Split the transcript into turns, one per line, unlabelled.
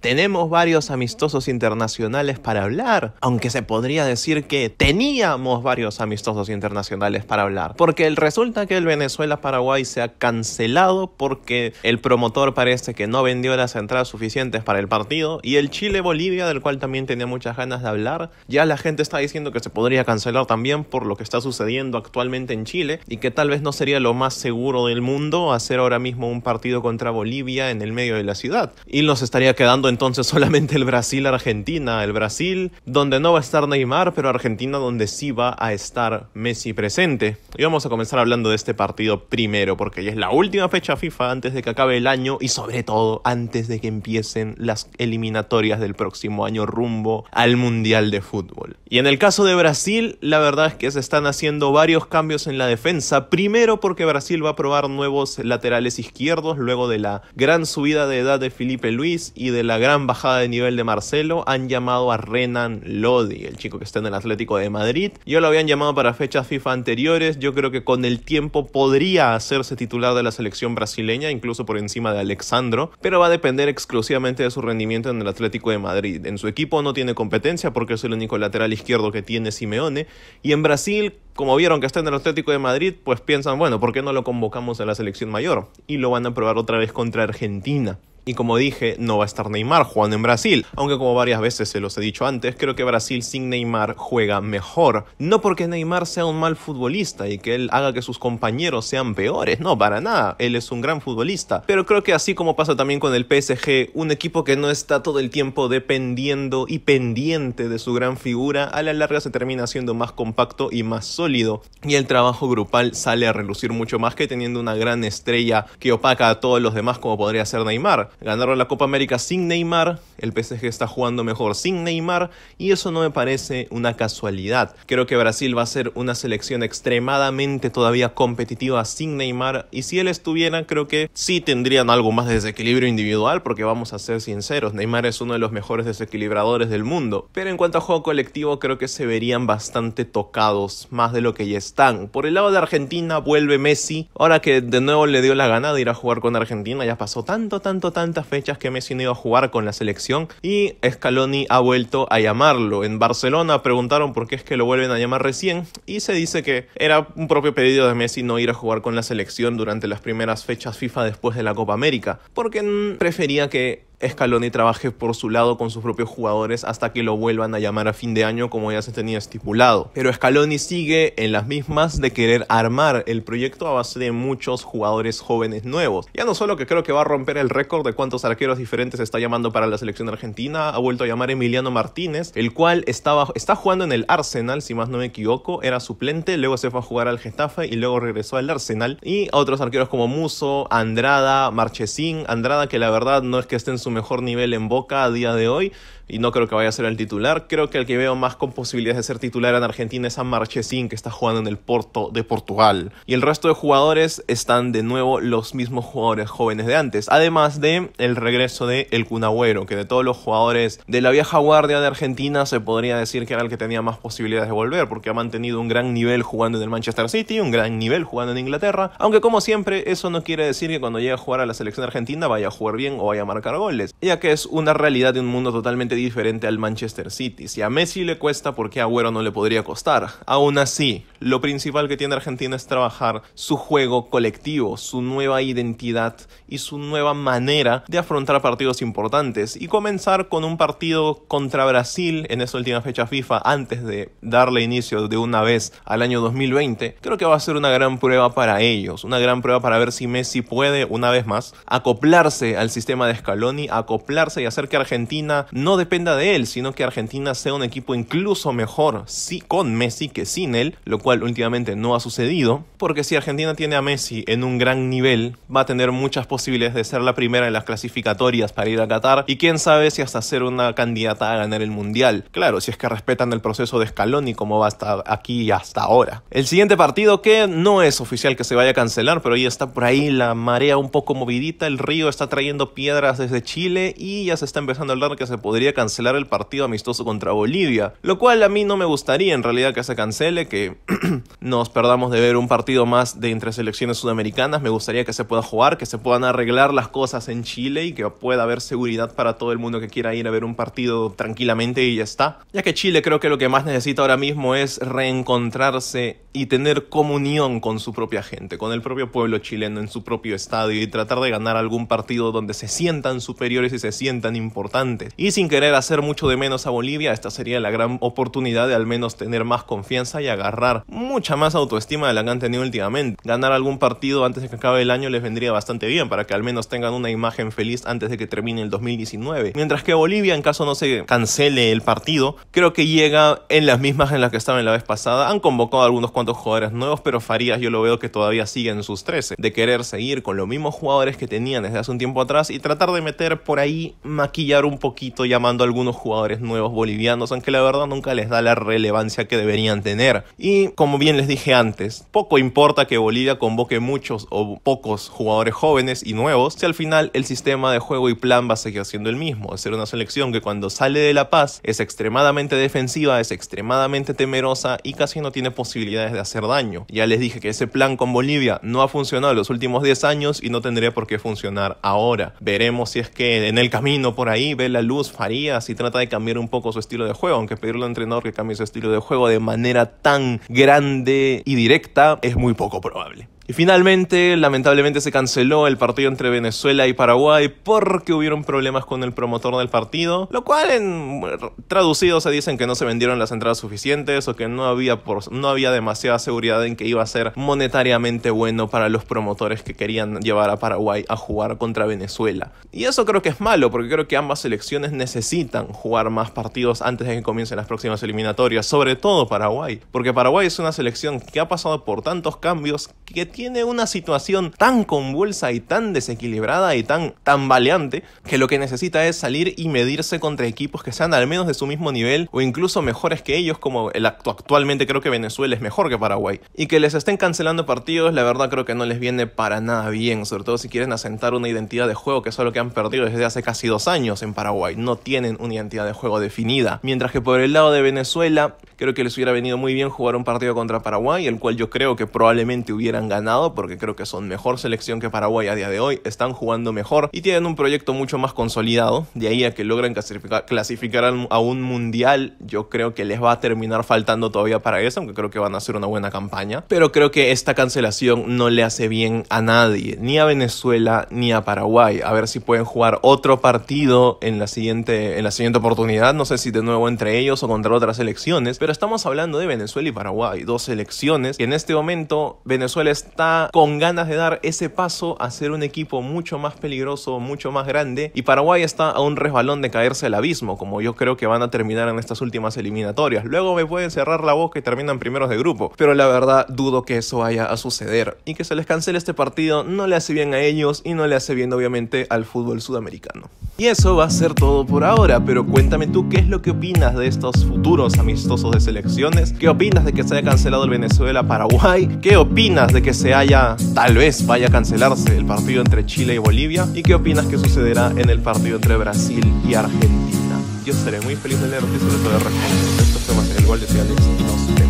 Tenemos varios amistosos internacionales para hablar, aunque se podría decir que teníamos varios amistosos internacionales para hablar, porque resulta que el Venezuela-Paraguay se ha cancelado porque el promotor parece que no vendió las entradas suficientes para el partido y el Chile-Bolivia, del cual también tenía muchas ganas de hablar, ya la gente está diciendo que se podría cancelar también por lo que está sucediendo actualmente en Chile y que tal vez no sería lo más seguro del mundo hacer ahora mismo un partido contra Bolivia en el medio de la ciudad y nos estaría quedando entonces solamente el Brasil-Argentina. El Brasil donde no va a estar Neymar, pero Argentina donde sí va a estar Messi presente. Y vamos a comenzar hablando de este partido primero, porque ya es la última fecha FIFA antes de que acabe el año y sobre todo antes de que empiecen las eliminatorias del próximo año rumbo al Mundial de Fútbol. Y en el caso de Brasil, la verdad es que se están haciendo varios cambios en la defensa. Primero porque Brasil va a probar nuevos laterales izquierdos luego de la gran subida de edad de Felipe Luis y de la gran bajada de nivel de Marcelo, han llamado a Renan Lodi, el chico que está en el Atlético de Madrid. Yo lo habían llamado para fechas FIFA anteriores, yo creo que con el tiempo podría hacerse titular de la selección brasileña, incluso por encima de Alexandro, pero va a depender exclusivamente de su rendimiento en el Atlético de Madrid. En su equipo no tiene competencia porque es el único lateral izquierdo que tiene Simeone, y en Brasil como vieron que está en el Atlético de Madrid, pues piensan, bueno, ¿por qué no lo convocamos a la selección mayor? Y lo van a probar otra vez contra Argentina. Y como dije, no va a estar Neymar jugando en Brasil, aunque como varias veces se los he dicho antes, creo que Brasil sin Neymar juega mejor. No porque Neymar sea un mal futbolista y que él haga que sus compañeros sean peores, no, para nada, él es un gran futbolista. Pero creo que así como pasa también con el PSG, un equipo que no está todo el tiempo dependiendo y pendiente de su gran figura, a la larga se termina siendo más compacto y más sólido. Y el trabajo grupal sale a relucir mucho más que teniendo una gran estrella que opaca a todos los demás como podría ser Neymar. Ganaron la Copa América sin Neymar, el PSG está jugando mejor sin Neymar y eso no me parece una casualidad. Creo que Brasil va a ser una selección extremadamente todavía competitiva sin Neymar y si él estuviera creo que sí tendrían algo más de desequilibrio individual porque vamos a ser sinceros, Neymar es uno de los mejores desequilibradores del mundo. Pero en cuanto a juego colectivo creo que se verían bastante tocados, más de lo que ya están. Por el lado de Argentina vuelve Messi, ahora que de nuevo le dio la gana de ir a jugar con Argentina, ya pasó tanto, tanto, tanto tantas fechas que Messi no iba a jugar con la selección y Scaloni ha vuelto a llamarlo. En Barcelona preguntaron por qué es que lo vuelven a llamar recién y se dice que era un propio pedido de Messi no ir a jugar con la selección durante las primeras fechas FIFA después de la Copa América, porque prefería que Scaloni trabaje por su lado con sus propios jugadores hasta que lo vuelvan a llamar a fin de año como ya se tenía estipulado. Pero Scaloni sigue en las mismas de querer armar el proyecto a base de muchos jugadores jóvenes nuevos. Ya no solo que creo que va a romper el récord de cuántos arqueros diferentes está llamando para la selección argentina, ha vuelto a llamar Emiliano Martínez, el cual estaba, está jugando en el Arsenal, si más no me equivoco, era suplente, luego se fue a jugar al Getafe y luego regresó al Arsenal. Y a otros arqueros como Muso, Andrada, Marchesín, Andrada que la verdad no es que esté en su mejor nivel en Boca a día de hoy y no creo que vaya a ser el titular. Creo que el que veo más con posibilidades de ser titular en Argentina es a Marchesín, que está jugando en el Porto de Portugal. Y el resto de jugadores están de nuevo los mismos jugadores jóvenes de antes. Además de el regreso de El Cunagüero, que de todos los jugadores de la vieja guardia de Argentina se podría decir que era el que tenía más posibilidades de volver, porque ha mantenido un gran nivel jugando en el Manchester City, un gran nivel jugando en Inglaterra. Aunque como siempre, eso no quiere decir que cuando llegue a jugar a la selección argentina vaya a jugar bien o vaya a marcar gol ya que es una realidad de un mundo totalmente diferente al Manchester City. Si a Messi le cuesta, ¿por qué a Agüero no le podría costar? Aún así, lo principal que tiene Argentina es trabajar su juego colectivo, su nueva identidad y su nueva manera de afrontar partidos importantes y comenzar con un partido contra Brasil en esa última fecha FIFA antes de darle inicio de una vez al año 2020, creo que va a ser una gran prueba para ellos, una gran prueba para ver si Messi puede una vez más acoplarse al sistema de Scaloni acoplarse y hacer que Argentina no dependa de él, sino que Argentina sea un equipo incluso mejor sí, con Messi que sin él, lo cual últimamente no ha sucedido, porque si Argentina tiene a Messi en un gran nivel, va a tener muchas posibilidades de ser la primera en las clasificatorias para ir a Qatar y quién sabe si hasta ser una candidata a ganar el Mundial. Claro, si es que respetan el proceso de escalón y como va hasta aquí y hasta ahora. El siguiente partido que no es oficial que se vaya a cancelar, pero ya está por ahí la marea un poco movidita, el río está trayendo piedras desde Chile y ya se está empezando a hablar que se podría cancelar el partido amistoso contra Bolivia, lo cual a mí no me gustaría en realidad que se cancele, que nos perdamos de ver un partido más de entre selecciones sudamericanas, me gustaría que se pueda jugar, que se puedan arreglar las cosas en Chile y que pueda haber seguridad para todo el mundo que quiera ir a ver un partido tranquilamente y ya está, ya que Chile creo que lo que más necesita ahora mismo es reencontrarse y tener comunión con su propia gente, con el propio pueblo chileno en su propio estadio y tratar de ganar algún partido donde se sientan superiores y se sientan importantes. Y sin querer hacer mucho de menos a Bolivia, esta sería la gran oportunidad de al menos tener más confianza y agarrar mucha más autoestima de la que han tenido últimamente. Ganar algún partido antes de que acabe el año les vendría bastante bien para que al menos tengan una imagen feliz antes de que termine el 2019. Mientras que Bolivia, en caso no se cancele el partido, creo que llega en las mismas en las que estaban la vez pasada. Han convocado a algunos jugadores nuevos, pero Farías yo lo veo que todavía sigue en sus 13, de querer seguir con los mismos jugadores que tenían desde hace un tiempo atrás y tratar de meter por ahí, maquillar un poquito llamando a algunos jugadores nuevos bolivianos, aunque la verdad nunca les da la relevancia que deberían tener. Y como bien les dije antes, poco importa que Bolivia convoque muchos o pocos jugadores jóvenes y nuevos, si al final el sistema de juego y plan va a seguir siendo el mismo, es ser una selección que cuando sale de La Paz es extremadamente defensiva, es extremadamente temerosa y casi no tiene posibilidades de hacer daño. Ya les dije que ese plan con Bolivia no ha funcionado en los últimos 10 años y no tendría por qué funcionar ahora. Veremos si es que en el camino por ahí ve la luz Faría Si trata de cambiar un poco su estilo de juego, aunque pedirle al entrenador que cambie su estilo de juego de manera tan grande y directa es muy poco probable. Y finalmente, lamentablemente se canceló el partido entre Venezuela y Paraguay porque hubieron problemas con el promotor del partido, lo cual en traducido se dicen que no se vendieron las entradas suficientes o que no había, no había demasiada seguridad en que iba a ser monetariamente bueno para los promotores que querían llevar a Paraguay a jugar contra Venezuela. Y eso creo que es malo porque creo que ambas selecciones necesitan jugar más partidos antes de que comiencen las próximas eliminatorias, sobre todo Paraguay, porque Paraguay es una selección que ha pasado por tantos cambios que tiene una situación tan convulsa y tan desequilibrada y tan tambaleante que lo que necesita es salir y medirse contra equipos que sean al menos de su mismo nivel o incluso mejores que ellos, como el actualmente creo que Venezuela es mejor que Paraguay. Y que les estén cancelando partidos, la verdad creo que no les viene para nada bien, sobre todo si quieren asentar una identidad de juego que es algo que han perdido desde hace casi dos años en Paraguay. No tienen una identidad de juego definida. Mientras que por el lado de Venezuela, Creo que les hubiera venido muy bien jugar un partido contra Paraguay, el cual yo creo que probablemente hubieran ganado, porque creo que son mejor selección que Paraguay a día de hoy, están jugando mejor y tienen un proyecto mucho más consolidado. De ahí a que logren clasificar, a un mundial, yo creo que les va a terminar faltando todavía para eso, aunque creo que van a hacer una buena campaña. Pero creo que esta cancelación no le hace bien a nadie, ni a Venezuela ni a Paraguay. A ver si pueden jugar otro partido en la siguiente, en la siguiente oportunidad, no sé si de nuevo entre ellos o contra otras selecciones, pero estamos hablando de Venezuela y Paraguay, dos selecciones, que en este momento Venezuela está con ganas de dar ese paso a ser un equipo mucho más peligroso, mucho más grande, y Paraguay está a un resbalón de caerse al abismo, como yo creo que van a terminar en estas últimas eliminatorias. Luego me pueden cerrar la boca y terminan primeros de grupo, pero la verdad dudo que eso vaya a suceder, y que se les cancele este partido no le hace bien a ellos y no le hace bien obviamente al fútbol sudamericano. Y eso va a ser todo por ahora, pero cuéntame tú qué es lo que opinas de estos futuros amistosos de elecciones? ¿Qué opinas de que se haya cancelado el Venezuela-Paraguay? ¿Qué opinas de que se haya, tal vez vaya a cancelarse el partido entre Chile y Bolivia? ¿Y qué opinas que sucederá en el partido entre Brasil y Argentina? Yo seré muy feliz de leerte y sobre todo de responder estos temas en el gol de nos vemos.